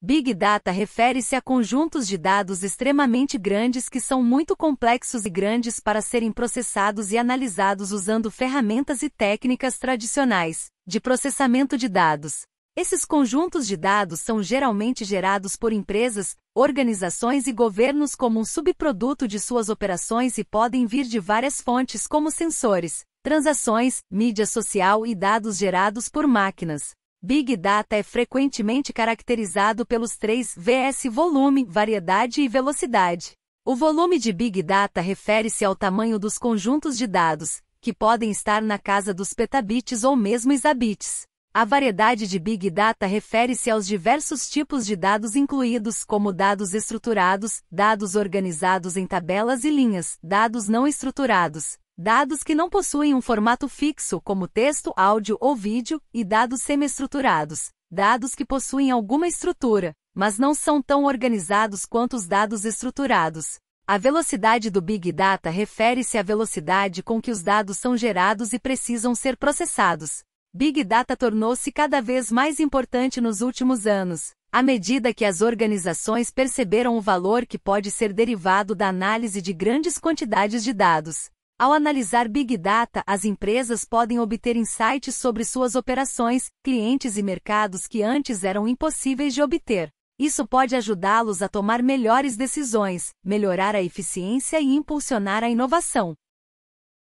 Big Data refere-se a conjuntos de dados extremamente grandes que são muito complexos e grandes para serem processados e analisados usando ferramentas e técnicas tradicionais de processamento de dados. Esses conjuntos de dados são geralmente gerados por empresas, organizações e governos como um subproduto de suas operações e podem vir de várias fontes como sensores, transações, mídia social e dados gerados por máquinas. Big Data é frequentemente caracterizado pelos três VS volume, variedade e velocidade. O volume de Big Data refere-se ao tamanho dos conjuntos de dados, que podem estar na casa dos petabits ou mesmo exabits. A variedade de Big Data refere-se aos diversos tipos de dados incluídos, como dados estruturados, dados organizados em tabelas e linhas, dados não estruturados, dados que não possuem um formato fixo, como texto, áudio ou vídeo, e dados semi-estruturados, dados que possuem alguma estrutura, mas não são tão organizados quanto os dados estruturados. A velocidade do Big Data refere-se à velocidade com que os dados são gerados e precisam ser processados. Big Data tornou-se cada vez mais importante nos últimos anos, à medida que as organizações perceberam o valor que pode ser derivado da análise de grandes quantidades de dados. Ao analisar Big Data, as empresas podem obter insights sobre suas operações, clientes e mercados que antes eram impossíveis de obter. Isso pode ajudá-los a tomar melhores decisões, melhorar a eficiência e impulsionar a inovação.